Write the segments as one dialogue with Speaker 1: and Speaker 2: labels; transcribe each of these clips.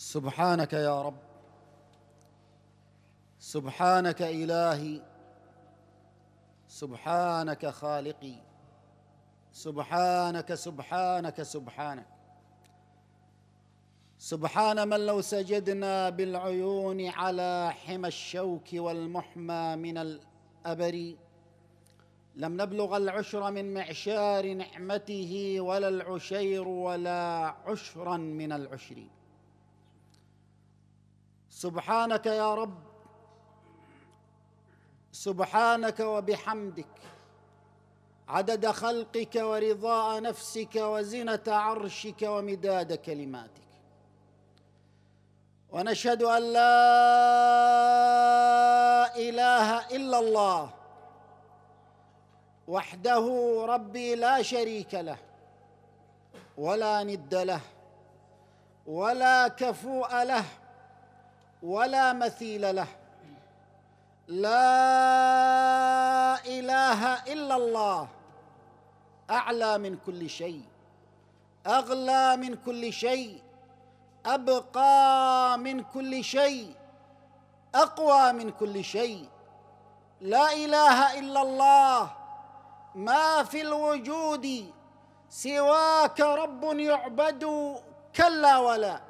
Speaker 1: سبحانك يا رب سبحانك إلهي سبحانك خالقي سبحانك سبحانك سبحانك سبحان من لو سجدنا بالعيون على حمى الشوك والمحمى من الأبر لم نبلغ العشر من معشار نعمته ولا العشير ولا عشرا من العشرين سبحانك يا رب سبحانك وبحمدك عدد خلقك ورضاء نفسك وزنه عرشك ومداد كلماتك ونشهد ان لا اله الا الله وحده ربي لا شريك له ولا ند له ولا كفوء له ولا مثيل له لا اله الا الله اعلى من كل شيء اغلى من كل شيء ابقى من كل شيء اقوى من كل شيء لا اله الا الله ما في الوجود سواك رب يعبد كلا ولا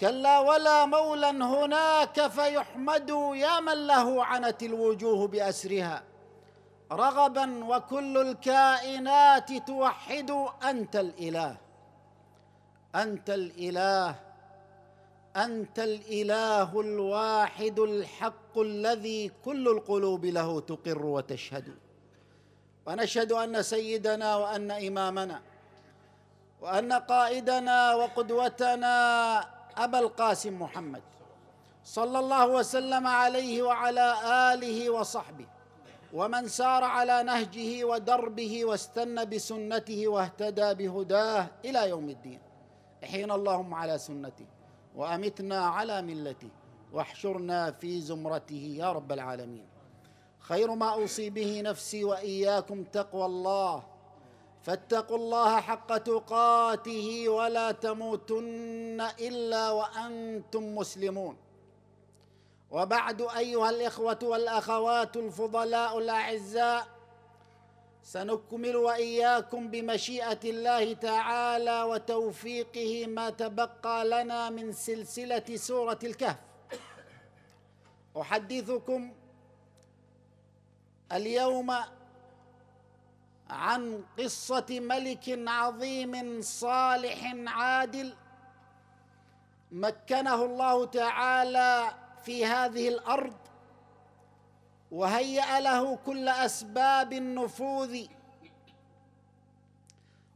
Speaker 1: كلا ولا مولى هناك فيحمد يا من له عنت الوجوه بأسرها رغبا وكل الكائنات توحد أنت الإله أنت الإله أنت الإله الواحد الحق الذي كل القلوب له تقر وتشهد ونشهد أن سيدنا وأن إمامنا وأن قائدنا وقدوتنا أبا القاسم محمد صلى الله وسلم عليه وعلى آله وصحبه ومن سار على نهجه ودربه واستنى بسنته واهتدى بهداه إلى يوم الدين احينا اللهم على سنته وأمتنا على ملته واحشرنا في زمرته يا رب العالمين خير ما أوصي به نفسي وإياكم تقوى الله فاتقوا الله حق تقاته ولا تموتن الا وانتم مسلمون وبعد ايها الاخوه والاخوات الفضلاء الاعزاء سنكمل واياكم بمشيئه الله تعالى وتوفيقه ما تبقى لنا من سلسله سوره الكهف احدثكم اليوم عن قصه ملك عظيم صالح عادل مكنه الله تعالى في هذه الارض وهيا له كل اسباب النفوذ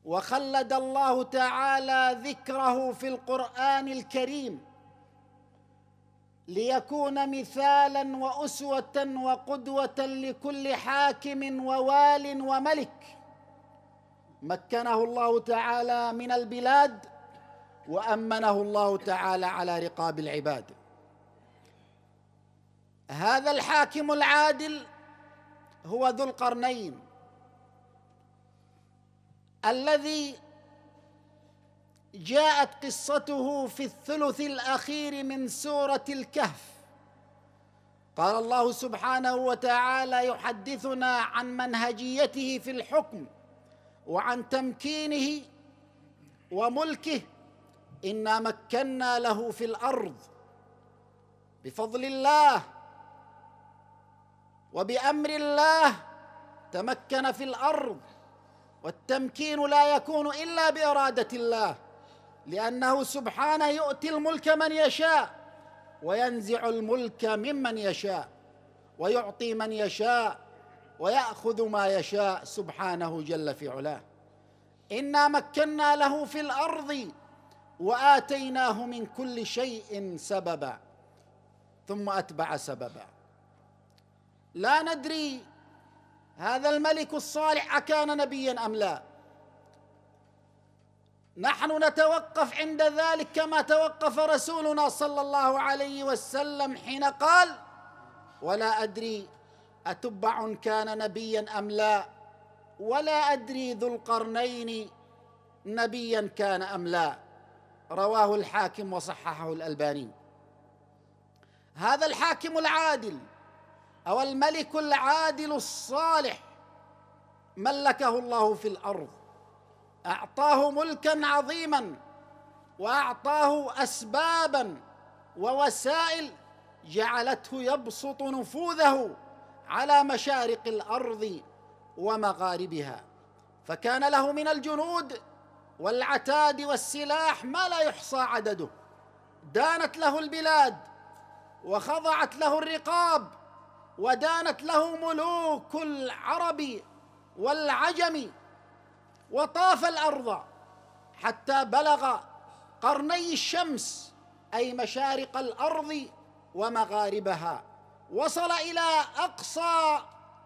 Speaker 1: وخلد الله تعالى ذكره في القران الكريم ليكون مثالا واسوه وقدوه لكل حاكم ووال وملك مكنه الله تعالى من البلاد وامنه الله تعالى على رقاب العباد هذا الحاكم العادل هو ذو القرنين الذي جاءت قصته في الثلث الاخير من سوره الكهف قال الله سبحانه وتعالى يحدثنا عن منهجيته في الحكم وعن تمكينه وملكه انا مكنا له في الارض بفضل الله وبامر الله تمكن في الارض والتمكين لا يكون الا باراده الله لأنه سبحانه يؤتي الملك من يشاء وينزع الملك ممن يشاء ويعطي من يشاء ويأخذ ما يشاء سبحانه جل في علاه إنا مكنا له في الأرض وآتيناه من كل شيء سببا ثم أتبع سببا لا ندري هذا الملك الصالح أكان نبيا أم لا نحن نتوقف عند ذلك كما توقف رسولنا صلى الله عليه وسلم حين قال ولا ادري اتبع كان نبيا ام لا ولا ادري ذو القرنين نبيا كان ام لا رواه الحاكم وصححه الالباني هذا الحاكم العادل او الملك العادل الصالح ملكه الله في الارض اعطاه ملكا عظيما واعطاه اسبابا ووسائل جعلته يبسط نفوذه على مشارق الارض ومغاربها فكان له من الجنود والعتاد والسلاح ما لا يحصى عدده دانت له البلاد وخضعت له الرقاب ودانت له ملوك العرب والعجم وطاف الارض حتى بلغ قرني الشمس اي مشارق الارض ومغاربها وصل الى اقصى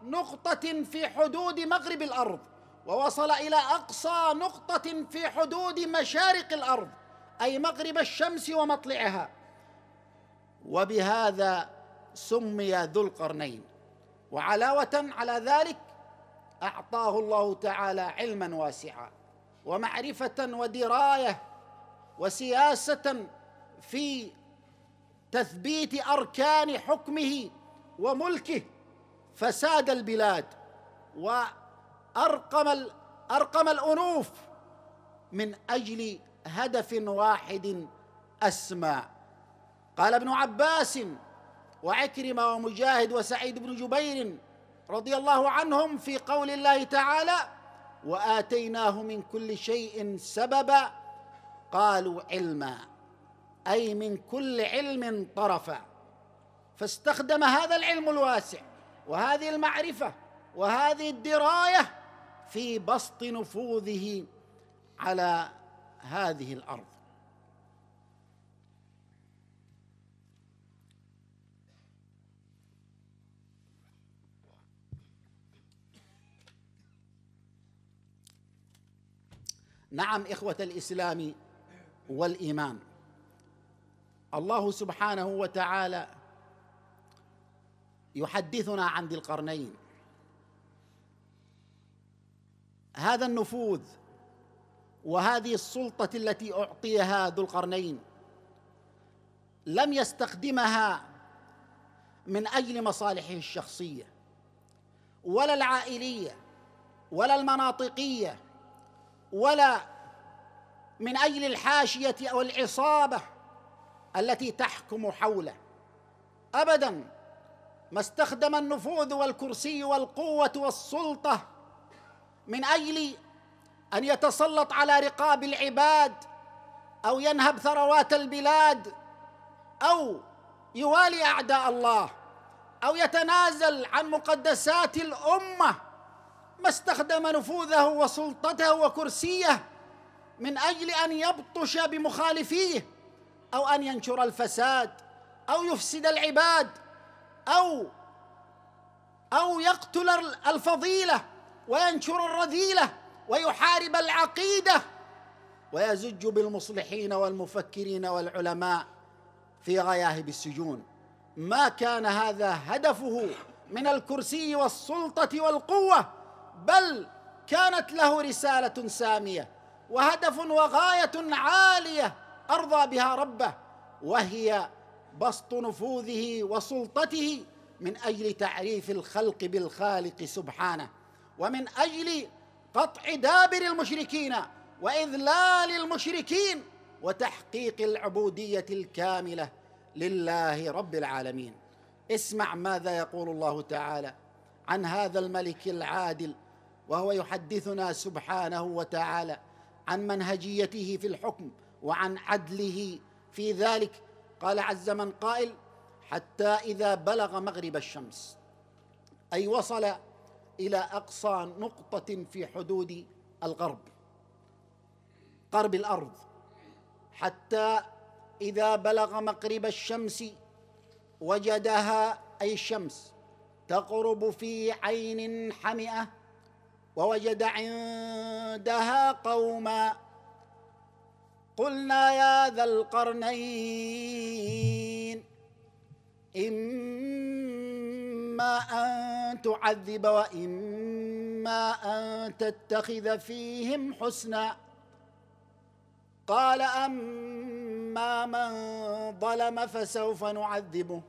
Speaker 1: نقطه في حدود مغرب الارض ووصل الى اقصى نقطه في حدود مشارق الارض اي مغرب الشمس ومطلعها وبهذا سمي ذو القرنين وعلاوه على ذلك اعطاه الله تعالى علما واسعا ومعرفه ودرايه وسياسه في تثبيت اركان حكمه وملكه فساد البلاد وارقم ارقم الانوف من اجل هدف واحد اسمى قال ابن عباس وعكرمه ومجاهد وسعيد بن جبير رضي الله عنهم في قول الله تعالى واتيناه من كل شيء سببا قالوا علما اي من كل علم طرفا فاستخدم هذا العلم الواسع وهذه المعرفه وهذه الدرايه في بسط نفوذه على هذه الارض نعم إخوة الإسلام والإيمان الله سبحانه وتعالى يحدثنا عن ذي القرنين هذا النفوذ وهذه السلطة التي أعطيها ذو القرنين لم يستخدمها من أجل مصالحه الشخصية ولا العائلية ولا المناطقية ولا من اجل الحاشيه او العصابه التي تحكم حوله ابدا ما استخدم النفوذ والكرسي والقوه والسلطه من اجل ان يتسلط على رقاب العباد او ينهب ثروات البلاد او يوالي اعداء الله او يتنازل عن مقدسات الامه ما استخدم نفوذه وسلطته وكرسيه من اجل ان يبطش بمخالفيه او ان ينشر الفساد او يفسد العباد او او يقتل الفضيله وينشر الرذيله ويحارب العقيده ويزج بالمصلحين والمفكرين والعلماء في غياهب السجون ما كان هذا هدفه من الكرسي والسلطه والقوه بل كانت له رساله ساميه وهدف وغايه عاليه ارضى بها ربه وهي بسط نفوذه وسلطته من اجل تعريف الخلق بالخالق سبحانه ومن اجل قطع دابر المشركين واذلال المشركين وتحقيق العبوديه الكامله لله رب العالمين اسمع ماذا يقول الله تعالى عن هذا الملك العادل وهو يحدثنا سبحانه وتعالى عن منهجيته في الحكم وعن عدله في ذلك قال عز من قائل حتى اذا بلغ مغرب الشمس اي وصل الى اقصى نقطه في حدود الغرب قرب الارض حتى اذا بلغ مغرب الشمس وجدها اي الشمس تقرب في عين حمئه ووجد عندها قوما قلنا يا ذا القرنين إما أن تعذب وإما أن تتخذ فيهم حسنا قال أما من ظلم فسوف نعذبه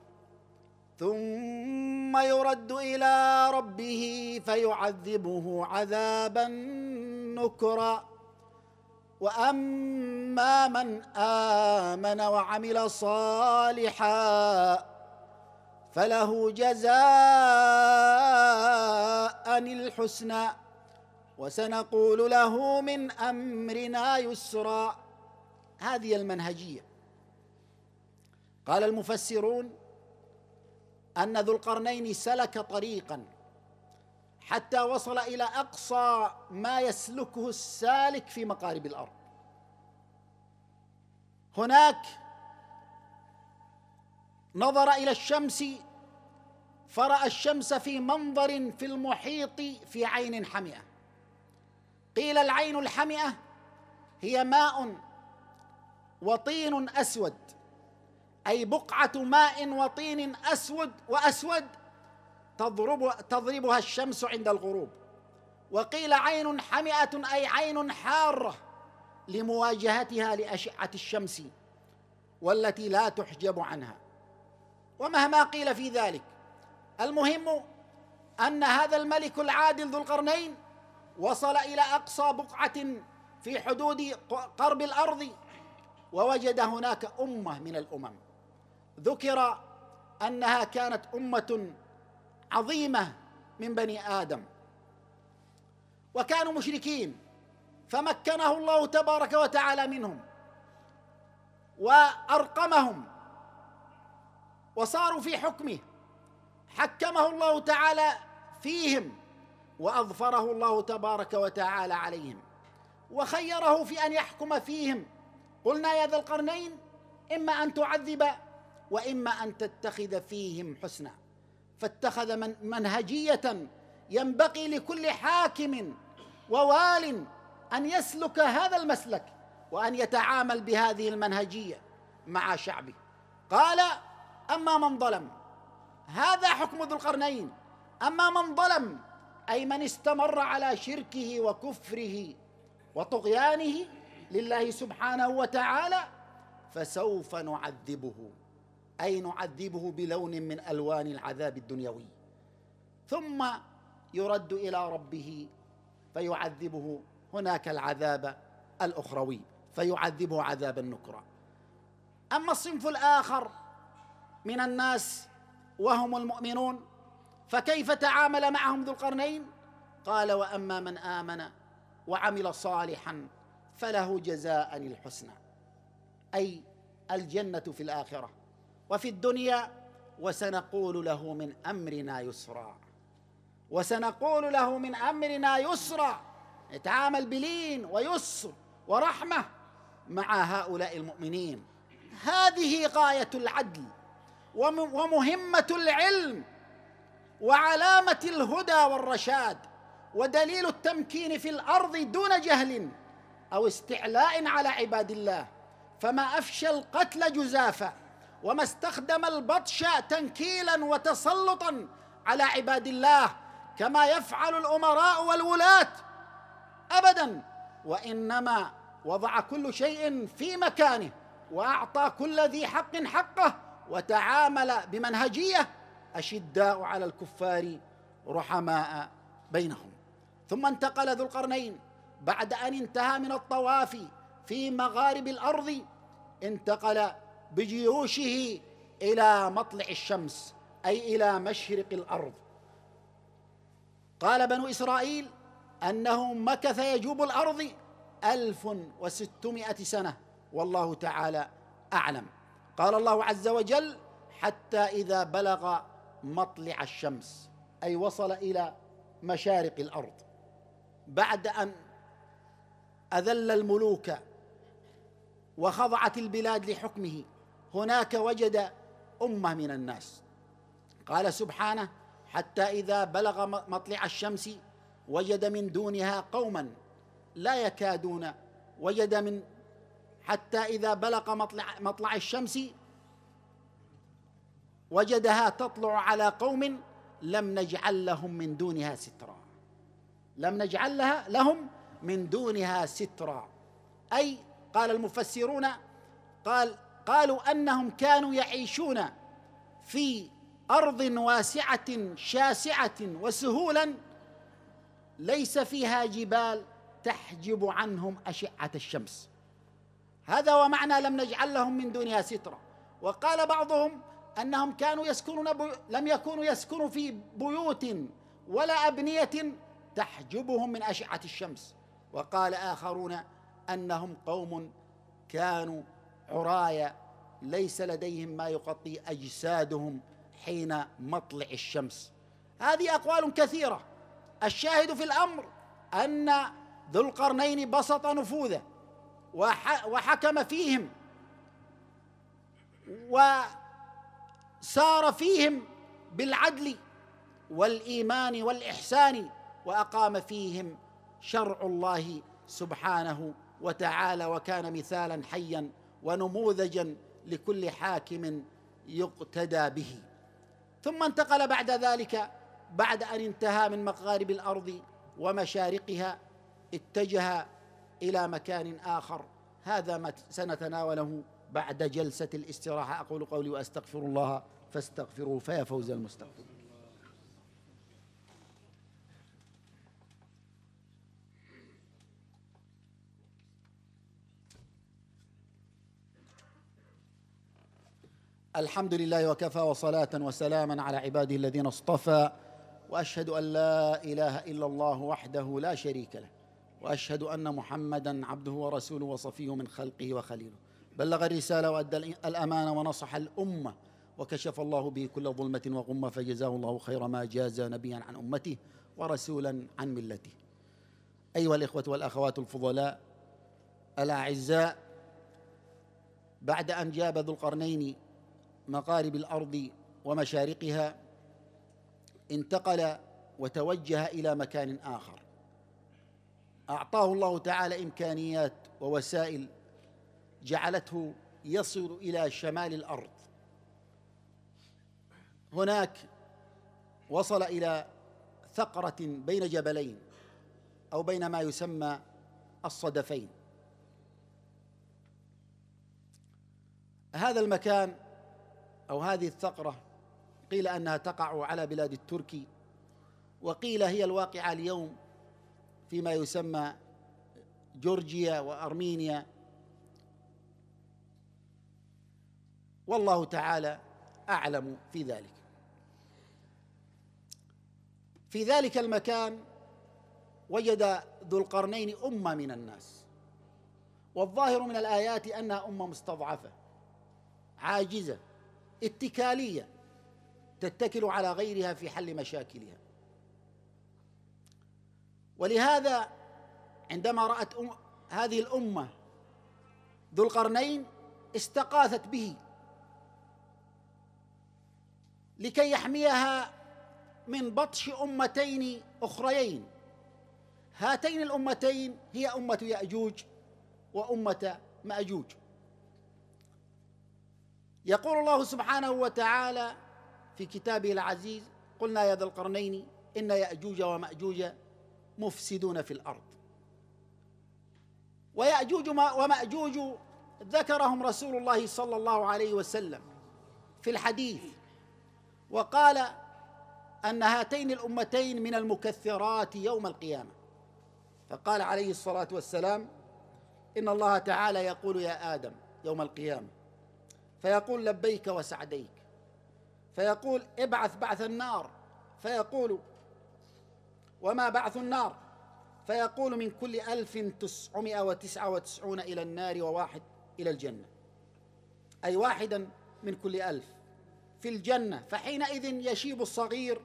Speaker 1: ثم ثم يرد الى ربه فيعذبه عذابا نكرا واما من امن وعمل صالحا فله جزاء الحسنى وسنقول له من امرنا يسرا هذه المنهجيه قال المفسرون ان ذو القرنين سلك طريقا حتى وصل الى اقصى ما يسلكه السالك في مقارب الارض هناك نظر الى الشمس فراى الشمس في منظر في المحيط في عين حمئه قيل العين الحمئه هي ماء وطين اسود اي بقعه ماء وطين اسود واسود تضرب تضربها الشمس عند الغروب وقيل عين حمئه اي عين حاره لمواجهتها لاشعه الشمس والتي لا تحجب عنها ومهما قيل في ذلك المهم ان هذا الملك العادل ذو القرنين وصل الى اقصى بقعه في حدود قرب الارض ووجد هناك امه من الامم ذكر انها كانت امه عظيمه من بني ادم وكانوا مشركين فمكنه الله تبارك وتعالى منهم وارقمهم وصاروا في حكمه حكمه الله تعالى فيهم واظفره الله تبارك وتعالى عليهم وخيره في ان يحكم فيهم قلنا يا ذا القرنين اما ان تعذب واما ان تتخذ فيهم حسنا فاتخذ من منهجيه ينبغي لكل حاكم ووال ان يسلك هذا المسلك وان يتعامل بهذه المنهجيه مع شعبه قال اما من ظلم هذا حكم ذو القرنين اما من ظلم اي من استمر على شركه وكفره وطغيانه لله سبحانه وتعالى فسوف نعذبه أي نعذبه بلون من ألوان العذاب الدنيوي ثم يرد إلى ربه فيعذبه هناك العذاب الأخروي فيعذبه عذاب النكرة أما الصنف الآخر من الناس وهم المؤمنون فكيف تعامل معهم ذو القرنين قال وأما من آمن وعمل صالحا فله جزاء الحسنى أي الجنة في الآخرة وفي الدنيا وسنقول له من امرنا يسرا وسنقول له من امرنا يسرا يتعامل بلين ويسر ورحمه مع هؤلاء المؤمنين هذه غايه العدل ومهمه العلم وعلامه الهدى والرشاد ودليل التمكين في الارض دون جهل او استعلاء على عباد الله فما افشى القتل جزافا وما استخدم البطش تنكيلا وتسلطا على عباد الله كما يفعل الامراء والولاه ابدا وانما وضع كل شيء في مكانه واعطى كل ذي حق حقه وتعامل بمنهجيه اشداء على الكفار رحماء بينهم ثم انتقل ذو القرنين بعد ان انتهى من الطواف في مغارب الارض انتقل بجيوشه الى مطلع الشمس اي الى مشرق الارض قال بنو اسرائيل انه مكث يجوب الارض الف وستمائه سنه والله تعالى اعلم قال الله عز وجل حتى اذا بلغ مطلع الشمس اي وصل الى مشارق الارض بعد ان اذل الملوك وخضعت البلاد لحكمه هناك وجد امه من الناس قال سبحانه حتى اذا بلغ مطلع الشمس وجد من دونها قوما لا يكادون وجد من حتى اذا بلغ مطلع مطلع الشمس وجدها تطلع على قوم لم نجعل لهم من دونها سترا لم نجعل لها لهم من دونها سترا اي قال المفسرون قال قالوا انهم كانوا يعيشون في ارض واسعه شاسعه وسهولا ليس فيها جبال تحجب عنهم اشعه الشمس هذا ومعنى لم نجعل لهم من دونها سترا وقال بعضهم انهم كانوا يسكنون لم يكونوا يسكنوا في بيوت ولا ابنيه تحجبهم من اشعه الشمس وقال اخرون انهم قوم كانوا عرايا ليس لديهم ما يغطي اجسادهم حين مطلع الشمس هذه اقوال كثيره الشاهد في الامر ان ذو القرنين بسط نفوذه وحكم فيهم وسار فيهم بالعدل والايمان والاحسان واقام فيهم شرع الله سبحانه وتعالى وكان مثالا حيا ونموذجا لكل حاكم يقتدى به ثم انتقل بعد ذلك بعد ان انتهى من مغارب الارض ومشارقها اتجه الى مكان اخر هذا ما سنتناوله بعد جلسه الاستراحه اقول قولي واستغفر الله فاستغفروه فيا فوز المستغفرين الحمد لله وكفى وصلاة وسلاما على عباده الذين اصطفى واشهد ان لا اله الا الله وحده لا شريك له واشهد ان محمدا عبده ورسوله وصفيه من خلقه وخليله بلغ الرساله وادى الامانه ونصح الامه وكشف الله به كل ظلمه وغمه فجزاه الله خير ما جاز نبيا عن امته ورسولا عن ملته ايها الاخوه والاخوات الفضلاء الاعزاء بعد ان جاب ذو القرنين مقارب الارض ومشارقها انتقل وتوجه الى مكان اخر اعطاه الله تعالى امكانيات ووسائل جعلته يصل الى شمال الارض هناك وصل الى ثقره بين جبلين او بين ما يسمى الصدفين هذا المكان أو هذه الثقرة قيل أنها تقع على بلاد التركي وقيل هي الواقعة اليوم فيما يسمى جورجيا وأرمينيا والله تعالى أعلم في ذلك في ذلك المكان وجد ذو القرنين أمة من الناس والظاهر من الآيات أنها أمة مستضعفة عاجزة اتكاليه تتكل على غيرها في حل مشاكلها ولهذا عندما رأت أم هذه الأمة ذو القرنين استقاثت به لكي يحميها من بطش أمتين أخريين هاتين الأمتين هي أمة يأجوج وأمة مأجوج يقول الله سبحانه وتعالى في كتابه العزيز قلنا يا ذا القرنين إن يأجوج ومأجوج مفسدون في الأرض ويأجوج ومأجوج ذكرهم رسول الله صلى الله عليه وسلم في الحديث وقال أن هاتين الأمتين من المكثرات يوم القيامة فقال عليه الصلاة والسلام إن الله تعالى يقول يا آدم يوم القيامة فيقول لبيك وسعديك فيقول ابعث بعث النار فيقول وما بعث النار فيقول من كل ألف تسعمائة وتسعة وتسعون إلى النار وواحد إلى الجنة أي واحدا من كل ألف في الجنة فحينئذ يشيب الصغير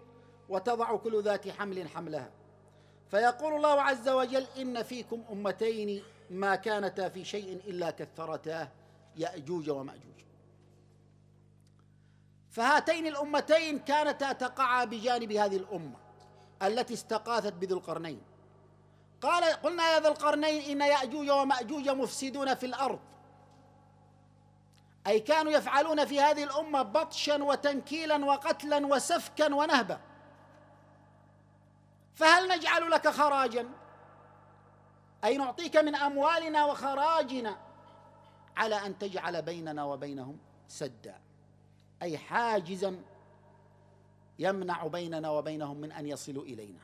Speaker 1: وتضع كل ذات حمل حملها فيقول الله عز وجل إن فيكم أمتين ما كانتا في شيء إلا كثرتاه يأجوج ومأجوج فهاتين الامتين كانتا تقعا بجانب هذه الامه التي استقاثت بذو القرنين قال قلنا يا ذو القرنين ان ياجوج وماجوج مفسدون في الارض اي كانوا يفعلون في هذه الامه بطشا وتنكيلا وقتلا وسفكا ونهبا فهل نجعل لك خراجا اي نعطيك من اموالنا وخراجنا على ان تجعل بيننا وبينهم سدا اي حاجزا يمنع بيننا وبينهم من ان يصلوا الينا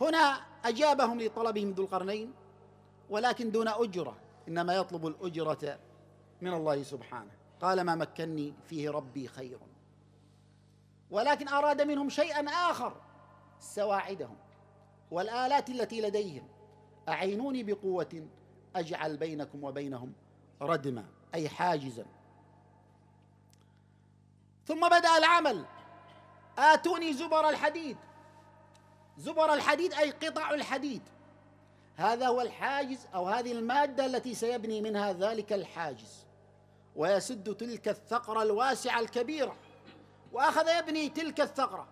Speaker 1: هنا اجابهم لطلبهم ذو القرنين ولكن دون اجره انما يطلب الاجره من الله سبحانه قال ما مكني فيه ربي خير ولكن اراد منهم شيئا اخر سواعدهم والالات التي لديهم اعينوني بقوه اجعل بينكم وبينهم ردما اي حاجزا ثم بدأ العمل آتوني زبر الحديد زبر الحديد أي قطع الحديد هذا هو الحاجز أو هذه المادة التي سيبني منها ذلك الحاجز ويسد تلك الثقره الواسعة الكبيرة وأخذ يبني تلك الثقره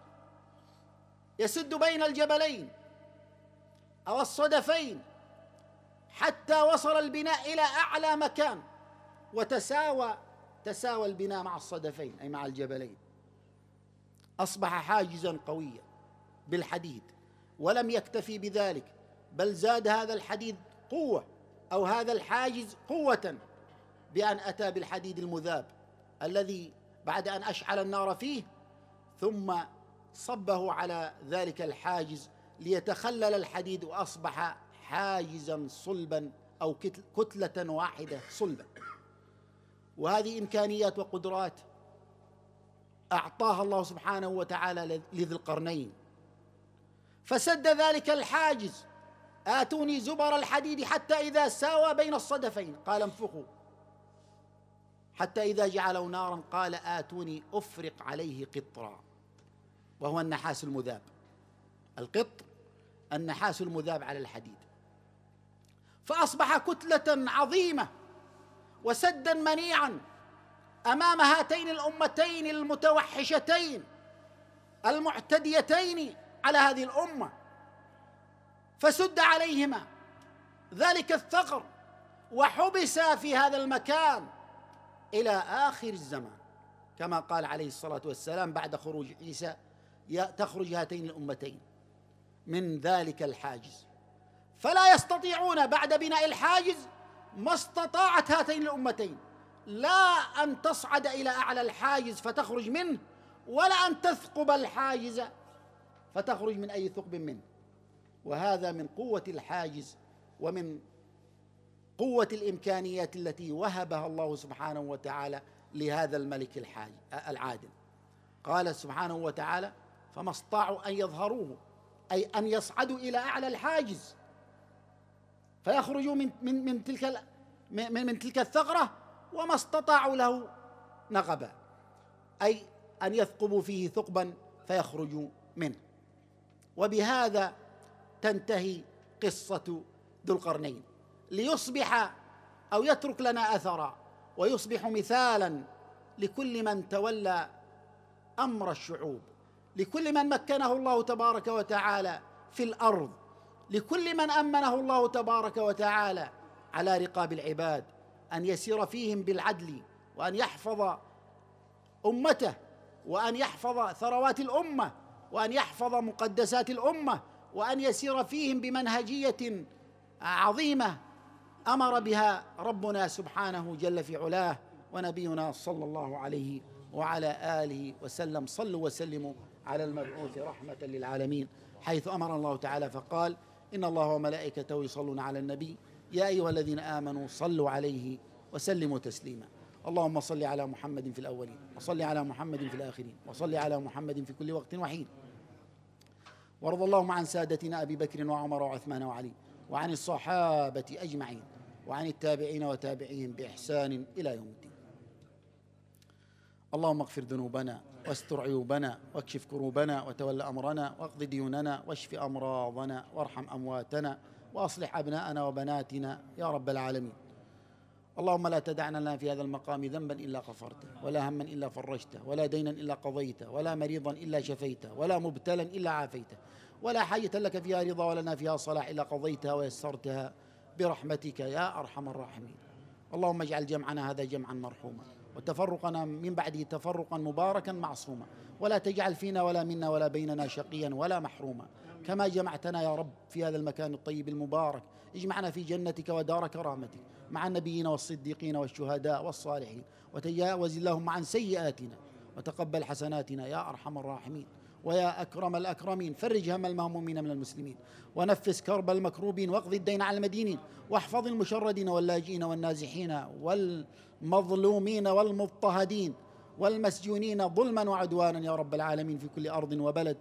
Speaker 1: يسد بين الجبلين أو الصدفين حتى وصل البناء إلى أعلى مكان وتساوى تساوى البناء مع الصدفين أي مع الجبلين أصبح حاجزا قويا بالحديد ولم يكتفي بذلك بل زاد هذا الحديد قوة أو هذا الحاجز قوة بأن أتى بالحديد المذاب الذي بعد أن أشعل النار فيه ثم صبه على ذلك الحاجز ليتخلل الحديد وأصبح حاجزا صلبا أو كتلة واحدة صلبا وهذه إمكانيات وقدرات أعطاها الله سبحانه وتعالى لذي القرنين فسد ذلك الحاجز آتوني زبر الحديد حتى إذا ساوى بين الصدفين قال انفخوا حتى إذا جعله نارا قال آتوني أفرق عليه قطرا وهو النحاس المذاب القطر النحاس المذاب على الحديد فأصبح كتلة عظيمة وسدا منيعا امام هاتين الامتين المتوحشتين المعتديتين على هذه الامه فسد عليهما ذلك الثغر وحبسا في هذا المكان الى اخر الزمان كما قال عليه الصلاه والسلام بعد خروج عيسى تخرج هاتين الامتين من ذلك الحاجز فلا يستطيعون بعد بناء الحاجز ما استطاعت هاتين الامتين لا ان تصعد الى اعلى الحاجز فتخرج منه ولا ان تثقب الحاجز فتخرج من اي ثقب منه وهذا من قوه الحاجز ومن قوه الامكانيات التي وهبها الله سبحانه وتعالى لهذا الملك العادل قال سبحانه وتعالى فما استطاعوا ان يظهروه اي ان يصعدوا الى اعلى الحاجز فيخرج من من من تلك من, من تلك الثغرة وما استطاعوا له نقبا أي أن يثقبوا فيه ثقبا فيخرجوا منه وبهذا تنتهي قصة ذو القرنين ليصبح أو يترك لنا أثرا ويصبح مثالا لكل من تولى أمر الشعوب لكل من مكنه الله تبارك وتعالى في الأرض لكل من امنه الله تبارك وتعالى على رقاب العباد ان يسير فيهم بالعدل وان يحفظ امته وان يحفظ ثروات الامه وان يحفظ مقدسات الامه وان يسير فيهم بمنهجيه عظيمه امر بها ربنا سبحانه جل في علاه ونبينا صلى الله عليه وعلى اله وسلم صلوا وسلموا على المبعوث رحمه للعالمين حيث امر الله تعالى فقال إن الله وملائكته يصلون على النبي يا أيها الذين آمنوا صلوا عليه وسلموا تسليما اللهم صل على محمد في الأولين وصل على محمد في الآخرين وصل على محمد في كل وقت وحين ورضى اللهم عن سادتنا أبي بكر وعمر وعثمان وعلي وعن الصحابة أجمعين وعن التابعين وتابعيهم بإحسان إلى يوم الدين اللهم اغفر ذنوبنا واستر عيوبنا واكشف كروبنا وتول امرنا واقض ديوننا واشف امراضنا وارحم امواتنا واصلح ابناءنا وبناتنا يا رب العالمين اللهم لا تدعنا لنا في هذا المقام ذنبا الا غفرته ولا هما الا فرجته ولا دينا الا قضيته ولا مريضا الا شفيته ولا مبتلا الا عافيته ولا حاجه لك فيها رضا ولنا فيها صلاح الا قضيتها ويسرتها برحمتك يا ارحم الراحمين اللهم اجعل جمعنا هذا جمعا مرحوما وتفرقنا من بعده تفرقا مباركا معصوما ولا تجعل فينا ولا منا ولا بيننا شقيا ولا محروما كما جمعتنا يا رب في هذا المكان الطيب المبارك اجمعنا في جنتك ودار كرامتك مع النبيين والصديقين والشهداء والصالحين وتجاوز اللهم عن سيئاتنا وتقبل حسناتنا يا ارحم الراحمين ويا أكرم الأكرمين فرج هم المهمومين من المسلمين ونفس كرب المكروبين واقض الدين على المدينين واحفظ المشردين واللاجئين والنازحين والمظلومين والمضطهدين والمسجونين ظلما وعدوانا يا رب العالمين في كل أرض وبلد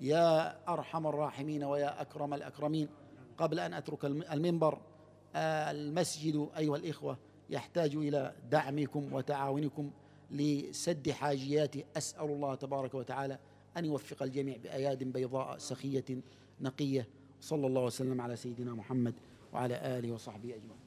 Speaker 1: يا أرحم الراحمين ويا أكرم الأكرمين قبل أن أترك المنبر المسجد أيها الإخوة يحتاج إلى دعمكم وتعاونكم لسد حاجياته أسأل الله تبارك وتعالى أن يوفق الجميع بأياد بيضاء سخية نقية صلى الله وسلم على سيدنا محمد وعلى آله وصحبه أجمعين